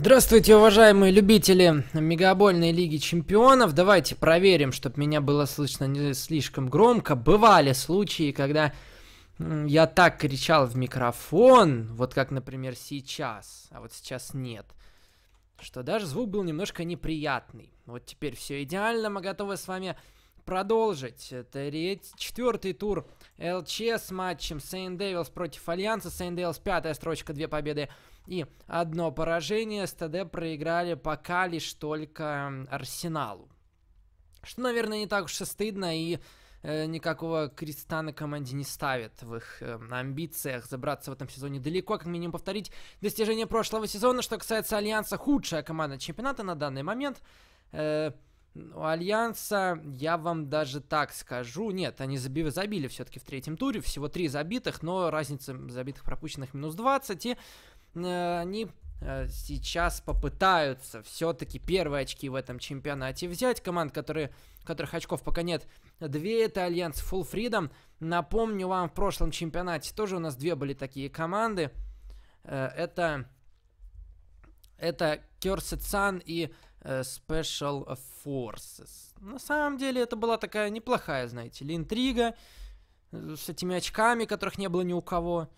Здравствуйте, уважаемые любители Мегабольной Лиги Чемпионов. Давайте проверим, чтобы меня было слышно не слишком громко. Бывали случаи, когда я так кричал в микрофон, вот как, например, сейчас, а вот сейчас нет, что даже звук был немножко неприятный. Вот теперь все идеально, мы готовы с вами продолжить. Треть, четвертый тур ЛЧ с матчем Сейн Дэвилс против Альянса. Сейн Дэвилс пятая строчка, две победы и одно поражение. СТД проиграли пока лишь только Арсеналу. Что, наверное, не так уж и стыдно и э, никакого креста на команде не ставит в их э, амбициях забраться в этом сезоне далеко, как минимум повторить достижение прошлого сезона. Что касается Альянса, худшая команда чемпионата на данный момент. Э, у ну, Альянса, я вам даже так скажу, нет, они заби- забили все-таки в третьем туре, всего три забитых, но разница забитых пропущенных минус 20, и э, они э, сейчас попытаются все-таки первые очки в этом чемпионате взять. Команд, которые, которых очков пока нет, две, это Альянс Full Freedom. Напомню вам, в прошлом чемпионате тоже у нас две были такие команды. Э, это, это Керсет Сан и Э, Special Forces. На самом деле это была такая неплохая, знаете ли, интрига э, с этими очками, которых не было ни у кого.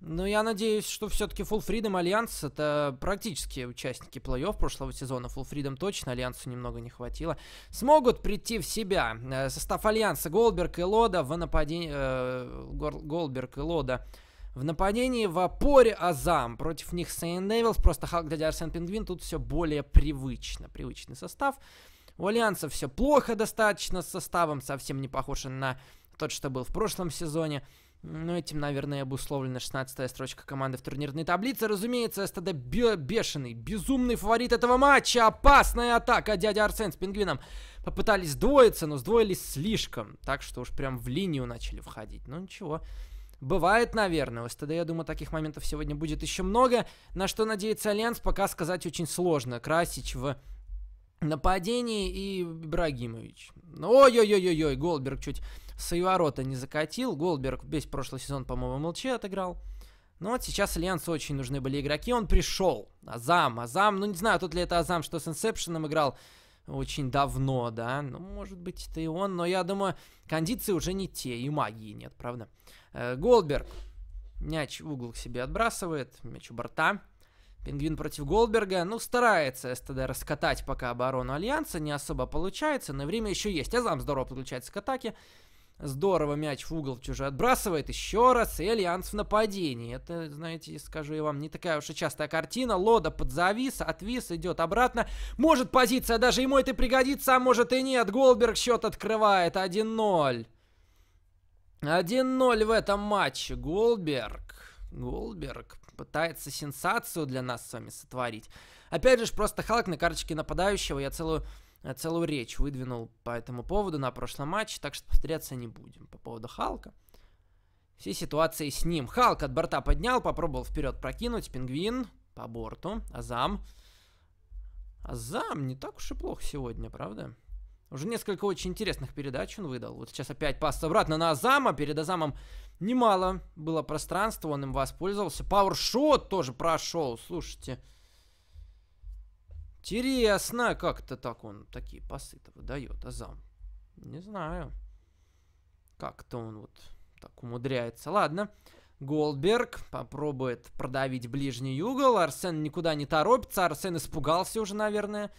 Но я надеюсь, что все-таки Full Freedom Альянс это практически участники плей-офф прошлого сезона. Full Freedom точно Альянсу немного не хватило. Смогут прийти в себя. Э, состав Альянса Голдберг и Лода в нападении... Э, Голдберг и Лода в нападении в опоре Азам против них Сейн Невилс, просто Халк, Дядя Арсен Пингвин, тут все более привычно. Привычный состав. У Альянса все плохо достаточно с составом, совсем не похож на тот, что был в прошлом сезоне. Но ну, этим, наверное, обусловлена 16-я строчка команды в турнирной таблице. Разумеется, СТД бе бешеный, безумный фаворит этого матча. Опасная атака. Дядя Арсен с Пингвином попытались двоиться но сдвоились слишком. Так что уж прям в линию начали входить. Ну ничего. Бывает, наверное. У СТД, я думаю, таких моментов сегодня будет еще много. На что надеется Альянс, пока сказать очень сложно. Красич в нападении и Ибрагимович. Ой-ой-ой-ой-ой, Голдберг чуть свои ворота не закатил. Голдберг весь прошлый сезон, по-моему, молча отыграл. Но ну вот сейчас Альянсу очень нужны были игроки. Он пришел. Азам, Азам. Ну, не знаю, тот ли это Азам, что с Инсепшеном играл очень давно, да. Ну, может быть, это и он. Но я думаю, кондиции уже не те, и магии нет, правда? Э, Голдберг мяч в угол к себе отбрасывает, мяч у борта. Пингвин против Голдберга, ну, старается СТД раскатать пока оборону Альянса, не особо получается, но время еще есть. Азам здорово подключается к атаке. Здорово мяч в угол чужой отбрасывает. Еще раз, и Альянс в нападении. Это, знаете, скажу я вам, не такая уж и частая картина. Лода подзавис, отвис, идет обратно. Может позиция даже ему это пригодится, а может и нет. Голдберг счет открывает 1-0. 1-0 в этом матче. Голдберг. Голдберг пытается сенсацию для нас с вами сотворить. Опять же, просто Халк на карточке нападающего. Я целую, э, целую речь выдвинул по этому поводу на прошлом матче, так что повторяться не будем по поводу Халка. Все ситуации с ним. Халк от борта поднял, попробовал вперед прокинуть. Пингвин по борту. Азам. Азам не так уж и плохо сегодня, правда? Уже несколько очень интересных передач он выдал. Вот сейчас опять пас обратно на Азама. Перед Азамом немало было пространства, он им воспользовался. Пауэршот тоже прошел, слушайте. Интересно, как-то так он такие пасы-то выдает, Азам. Не знаю. Как-то он вот так умудряется. Ладно. Голдберг попробует продавить ближний угол. Арсен никуда не торопится. Арсен испугался уже, наверное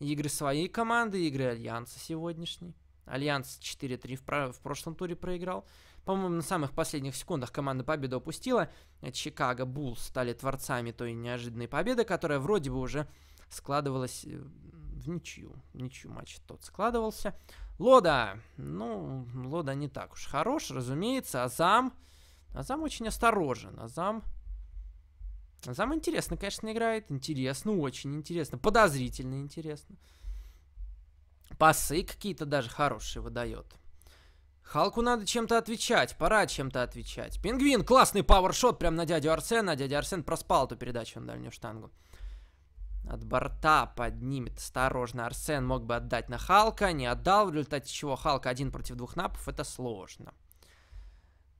игры своей команды, игры Альянса сегодняшней. Альянс 4-3 в, в прошлом туре проиграл. По-моему, на самых последних секундах команда победу упустила. Чикаго Булл стали творцами той неожиданной победы, которая вроде бы уже складывалась э, в ничью. В ничью матч тот складывался. Лода. Ну, Лода не так уж хорош, разумеется. Азам. Азам очень осторожен. Азам Зам а интересно, конечно, играет. Интересно, очень интересно. Подозрительно интересно. Пасы какие-то даже хорошие выдает. Халку надо чем-то отвечать, пора чем-то отвечать. Пингвин, классный пауэршот прям на дядю Арсена. А дядя Арсен проспал эту передачу на дальнюю штангу. От борта поднимет осторожно. Арсен мог бы отдать на Халка, не отдал, в результате чего Халка один против двух напов. Это сложно.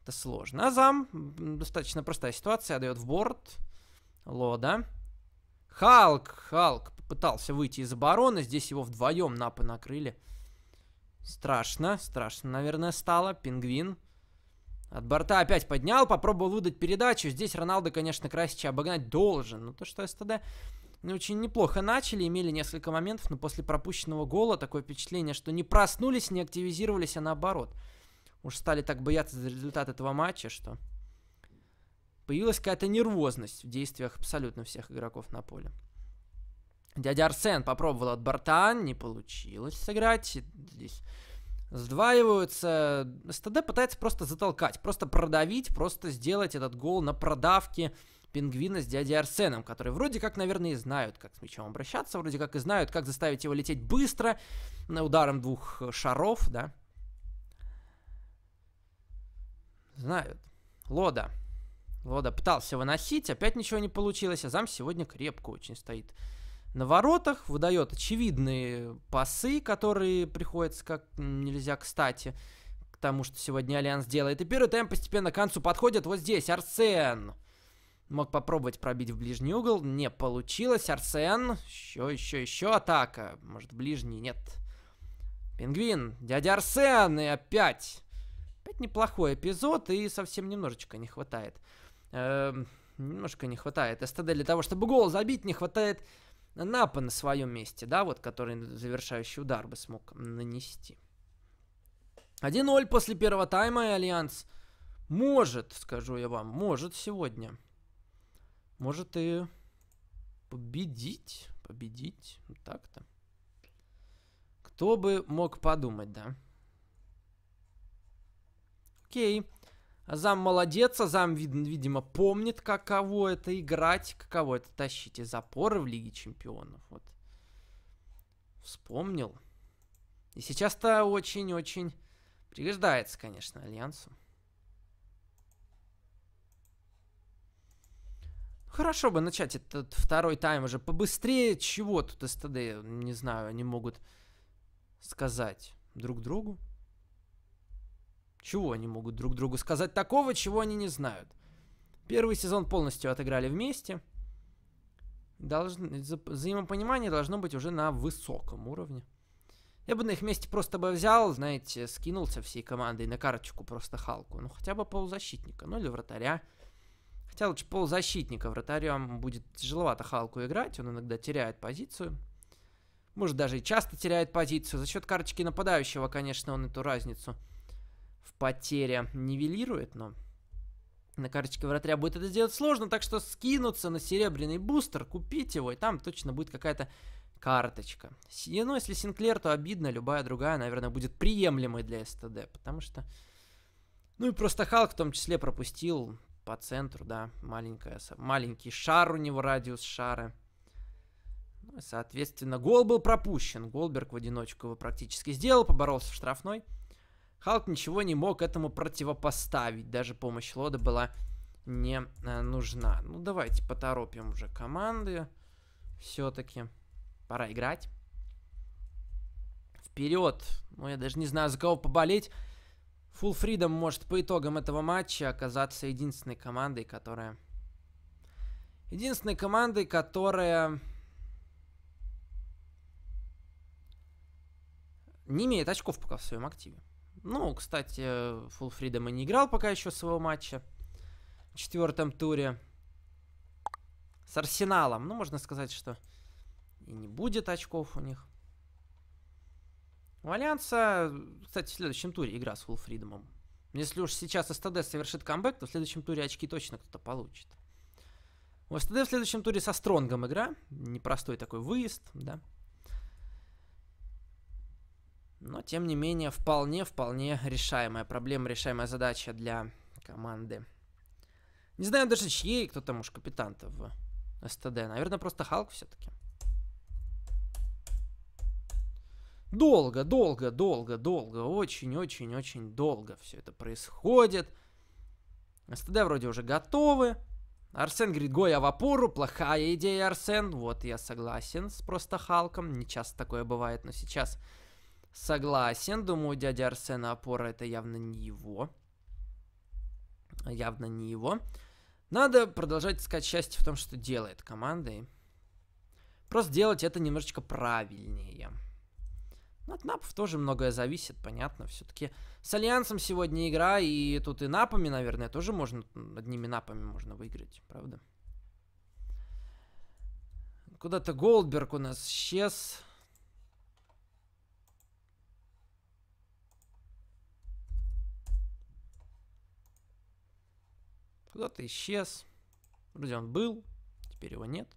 Это сложно. А зам, достаточно простая ситуация, дает в борт. Лода. Халк! Халк попытался выйти из обороны. Здесь его вдвоем напы накрыли. Страшно. Страшно, наверное, стало. Пингвин. От борта опять поднял, попробовал выдать передачу. Здесь Роналдо, конечно, Красича обогнать должен. Но то, что СТД очень неплохо начали, имели несколько моментов, но после пропущенного гола такое впечатление, что не проснулись, не активизировались, а наоборот. Уж стали так бояться за результат этого матча, что... Появилась какая-то нервозность в действиях абсолютно всех игроков на поле. Дядя Арсен попробовал от борта, не получилось сыграть. Здесь сдваиваются. СТД пытается просто затолкать, просто продавить, просто сделать этот гол на продавке пингвина с дядей Арсеном, который вроде как, наверное, и знают, как с мячом обращаться, вроде как и знают, как заставить его лететь быстро, ударом двух шаров, да. Знают. Лода. Лода пытался выносить, опять ничего не получилось, Азам сегодня крепко очень стоит. На воротах выдает очевидные пасы, которые приходится как нельзя кстати, потому что сегодня Альянс делает. И первый тайм постепенно к концу подходит вот здесь, Арсен. Мог попробовать пробить в ближний угол, не получилось. Арсен, еще, еще, еще атака. Может, ближний, нет. Пингвин, дядя Арсен, и опять. Опять неплохой эпизод, и совсем немножечко не хватает. Эм, немножко не хватает. СТД для того, чтобы гол забить, не хватает Напа на своем месте, да, вот, который завершающий удар бы смог нанести. 1-0 после первого тайма, и Альянс может, скажу я вам, может сегодня. Может и победить, победить, так-то. Кто бы мог подумать, да? Окей. Зам молодец, а зам, видимо, помнит, каково это играть, каково это тащить из опоры в Лиге Чемпионов. Вот. Вспомнил. И сейчас-то очень-очень пригождается, конечно, Альянсу. Ну, хорошо бы начать этот второй тайм уже побыстрее. Чего тут СТД, не знаю, они могут сказать друг другу. Чего они могут друг другу сказать такого, чего они не знают? Первый сезон полностью отыграли вместе. Должны, взаимопонимание должно быть уже на высоком уровне. Я бы на их месте просто бы взял, знаете, скинулся всей командой на карточку просто Халку. Ну, хотя бы полузащитника, ну или вратаря. Хотя лучше полузащитника. Вратарем будет тяжеловато Халку играть, он иногда теряет позицию. Может, даже и часто теряет позицию. За счет карточки нападающего, конечно, он эту разницу в потере нивелирует, но на карточке вратаря будет это сделать сложно, так что скинуться на серебряный бустер, купить его, и там точно будет какая-то карточка. Ну, если Синклер, то обидно, любая другая, наверное, будет приемлемой для СТД, потому что... Ну и просто Халк в том числе пропустил по центру, да, маленькая, маленький шар у него, радиус шара. Ну и, соответственно, гол был пропущен. Голберг в одиночку его практически сделал, поборолся в штрафной. Халк ничего не мог этому противопоставить, даже помощь Лода была не э, нужна. Ну, давайте поторопим уже команды. Все-таки пора играть. Вперед! Ну, я даже не знаю, за кого поболеть. Full Freedom может по итогам этого матча оказаться единственной командой, которая... Единственной командой, которая... Не имеет очков пока в своем активе. Ну, кстати, Full Freedom не играл пока еще своего матча в четвертом туре. С Арсеналом. Ну, можно сказать, что и не будет очков у них. У Альянса, кстати, в следующем туре игра с Full Freedom. Если уж сейчас СТД совершит камбэк, то в следующем туре очки точно кто-то получит. У СТД в следующем туре со Стронгом игра. Непростой такой выезд, да. Но, тем не менее, вполне-вполне решаемая проблема, решаемая задача для команды. Не знаю даже, чьей, кто там уж капитан в СТД. Наверное, просто Халк все-таки. Долго, долго, долго, долго, очень-очень-очень долго все это происходит. СТД вроде уже готовы. Арсен говорит, Гоя а в опору, плохая идея, Арсен. Вот, я согласен с просто Халком. Не часто такое бывает, но сейчас Согласен, думаю, дядя Арсена опора это явно не его. Явно не его. Надо продолжать искать счастье в том, что делает команда, и Просто делать это немножечко правильнее. Ну, от напов тоже многое зависит, понятно. Все-таки с Альянсом сегодня игра, и тут и напами, наверное, тоже можно, одними напами можно выиграть, правда? Куда-то Голдберг у нас исчез. Куда-то исчез. Вроде он был, теперь его нет.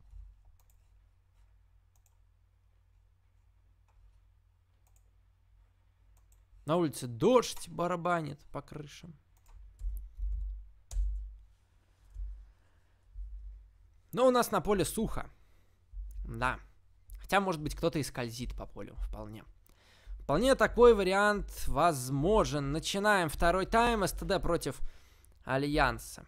На улице дождь барабанит по крышам. Но у нас на поле сухо. Да. Хотя, может быть, кто-то и скользит по полю. Вполне. Вполне такой вариант возможен. Начинаем второй тайм. СТД против Альянса.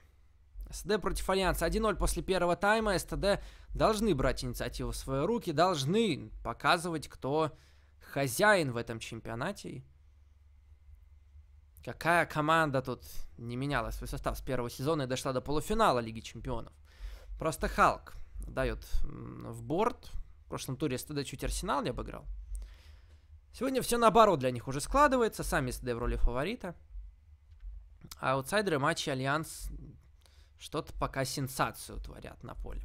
СТД против Альянса 1-0 после первого тайма. СТД должны брать инициативу в свои руки, должны показывать, кто хозяин в этом чемпионате. Какая команда тут не меняла свой состав с первого сезона и дошла до полуфинала Лиги Чемпионов? Просто Халк дает в борт. В прошлом туре СТД чуть Арсенал не обыграл. Сегодня все наоборот для них уже складывается. Сами СТД в роли фаворита. А аутсайдеры матча Альянс что-то пока сенсацию творят на поле.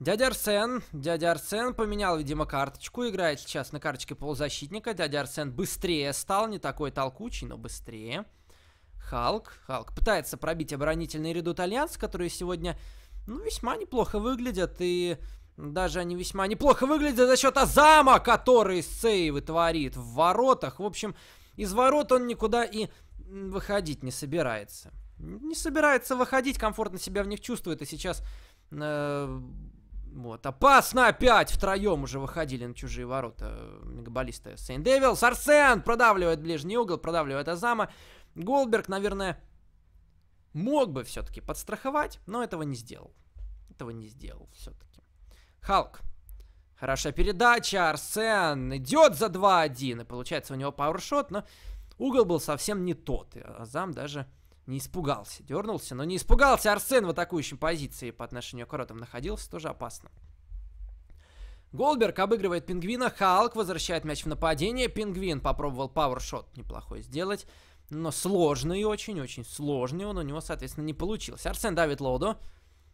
Дядя Арсен, дядя Арсен поменял, видимо, карточку, играет сейчас на карточке полузащитника. Дядя Арсен быстрее стал, не такой толкучий, но быстрее. Халк, Халк пытается пробить оборонительный ряд итальянцев, которые сегодня, ну, весьма неплохо выглядят. И даже они весьма неплохо выглядят за счет Азама, который сейвы творит в воротах. В общем, из ворот он никуда и выходить не собирается не собирается выходить, комфортно себя в них чувствует, и сейчас... Э, вот, опасно опять, втроем уже выходили на чужие ворота мегаболисты. Сейн Девилс, Арсен продавливает ближний угол, продавливает Азама. Голдберг, наверное, мог бы все-таки подстраховать, но этого не сделал. Этого не сделал все-таки. Халк. Хорошая передача, Арсен идет за 2-1, и получается у него пауэршот, но угол был совсем не тот, и Азам даже не испугался. Дернулся, но не испугался. Арсен в атакующем позиции по отношению к воротам находился. Тоже опасно. Голберг обыгрывает пингвина. Халк возвращает мяч в нападение. Пингвин попробовал пауэршот неплохой сделать. Но сложный очень, очень сложный он у него, соответственно, не получился. Арсен давит Лоду.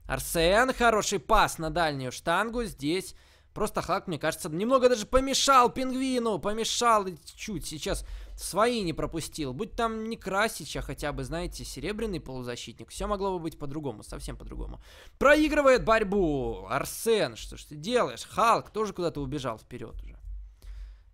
Арсен, хороший пас на дальнюю штангу. Здесь просто Халк, мне кажется, немного даже помешал пингвину. Помешал чуть сейчас свои не пропустил. Будь там не красича хотя бы, знаете, серебряный полузащитник. Все могло бы быть по-другому, совсем по-другому. Проигрывает борьбу. Арсен, что ж ты делаешь? Халк тоже куда-то убежал вперед уже.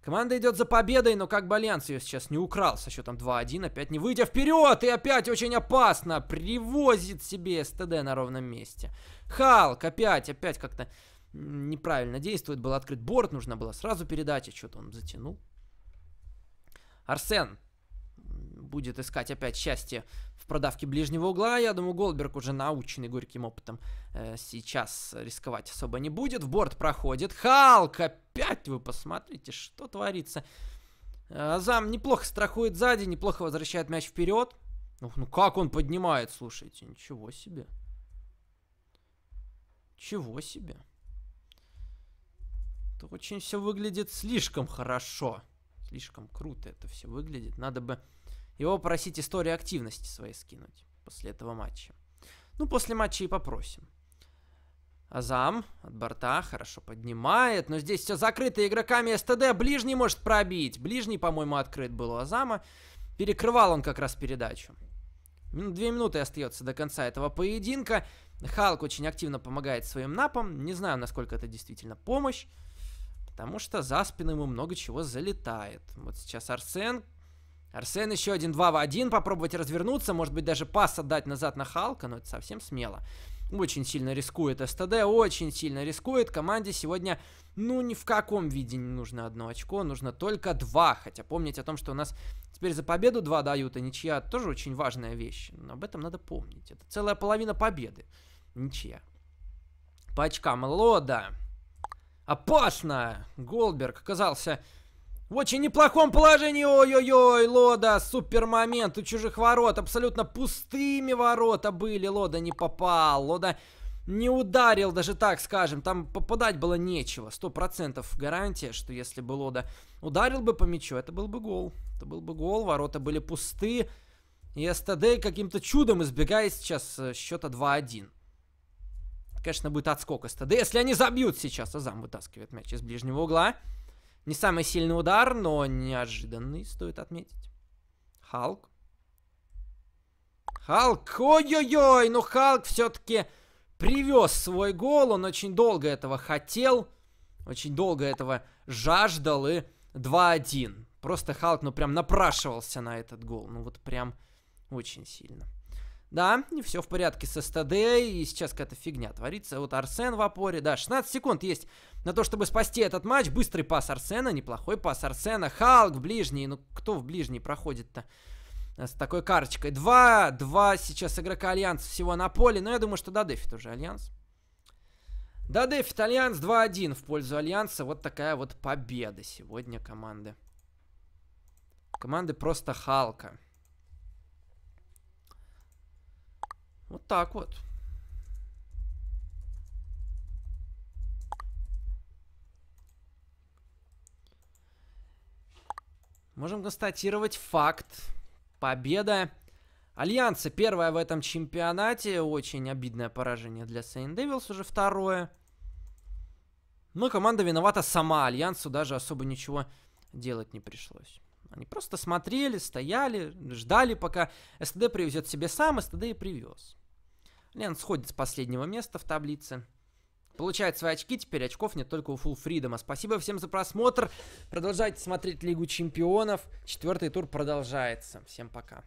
Команда идет за победой, но как бы Альянс ее сейчас не украл со счетом 2-1, опять не выйдя вперед, и опять очень опасно, привозит себе СТД на ровном месте. Халк опять, опять как-то неправильно действует, был открыт борт, нужно было сразу передать а что-то он затянул. Арсен будет искать опять счастье в продавке ближнего угла. Я думаю, Голдберг уже наученный горьким опытом э, сейчас рисковать особо не будет. В борт проходит. Халк опять вы посмотрите, что творится. Азам э, неплохо страхует сзади, неплохо возвращает мяч вперед. Ух, ну как он поднимает, слушайте, ничего себе. Чего себе. Это очень все выглядит слишком хорошо. Хорошо. Слишком круто это все выглядит. Надо бы его попросить историю активности своей скинуть после этого матча. Ну, после матча и попросим. Азам от борта хорошо поднимает, но здесь все закрыто игроками СТД. Ближний может пробить. Ближний, по-моему, открыт был у Азама. Перекрывал он как раз передачу. Две минуты остается до конца этого поединка. Халк очень активно помогает своим напам. Не знаю, насколько это действительно помощь. Потому что за спину ему много чего залетает. Вот сейчас Арсен. Арсен еще один 2 в 1. Попробовать развернуться. Может быть, даже пас отдать назад на Халка. Но это совсем смело. Очень сильно рискует СТД, очень сильно рискует. Команде сегодня, ну, ни в каком виде не нужно одно очко, нужно только два. Хотя помнить о том, что у нас теперь за победу два дают, а ничья тоже очень важная вещь. Но об этом надо помнить. Это целая половина победы. Ничья. По очкам Лода. Опасно! Голдберг оказался в очень неплохом положении. Ой-ой-ой, Лода, супер момент у чужих ворот. Абсолютно пустыми ворота были. Лода не попал. Лода не ударил, даже так скажем. Там попадать было нечего. Сто процентов гарантия, что если бы Лода ударил бы по мячу, это был бы гол. Это был бы гол, ворота были пусты. И СТД каким-то чудом избегает сейчас э, счета 2-1. Конечно, будет отскок из-то. СТД, если они забьют сейчас. Азам вытаскивает мяч из ближнего угла. Не самый сильный удар, но неожиданный, стоит отметить. Халк. Халк, ой-ой-ой, ну Халк все-таки привез свой гол, он очень долго этого хотел, очень долго этого жаждал, и 2-1. Просто Халк, ну прям напрашивался на этот гол, ну вот прям очень сильно. Да, все в порядке с СТД, и сейчас какая-то фигня творится. Вот Арсен в опоре, да, 16 секунд есть на то, чтобы спасти этот матч. Быстрый пас Арсена, неплохой пас Арсена. Халк в ближний, ну кто в ближний проходит-то? С такой карточкой. Два, два сейчас игрока Альянса всего на поле, но я думаю, что додефит уже Альянс. Додефит Альянс 2-1 в пользу Альянса. Вот такая вот победа сегодня команды. Команды просто Халка. Вот так вот. Можем констатировать факт. Победа Альянса первая в этом чемпионате. Очень обидное поражение для Сейн Девилс уже второе. Но команда виновата сама. Альянсу даже особо ничего делать не пришлось. Они просто смотрели, стояли, ждали, пока СТД привезет себе сам, СТД и привез. Лен сходит с последнего места в таблице. Получает свои очки, теперь очков нет только у Full Freedom. А спасибо всем за просмотр. Продолжайте смотреть Лигу Чемпионов. Четвертый тур продолжается. Всем пока.